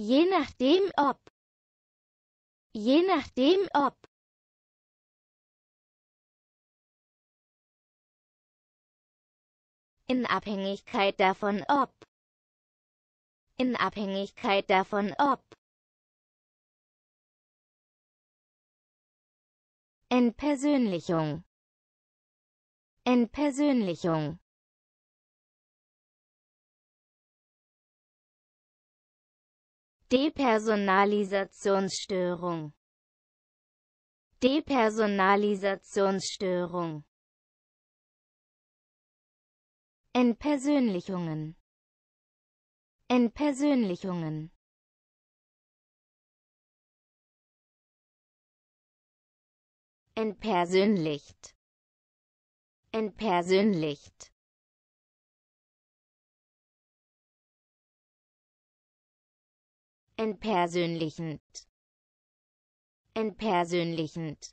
Je nachdem ob. Je nachdem ob. In Abhängigkeit davon ob. In Abhängigkeit davon ob. Entpersönlichung. Entpersönlichung. Depersonalisationsstörung Depersonalisationsstörung Entpersönlichungen Entpersönlichungen Entpersönlicht Entpersönlicht entpersönlichend entpersönlichend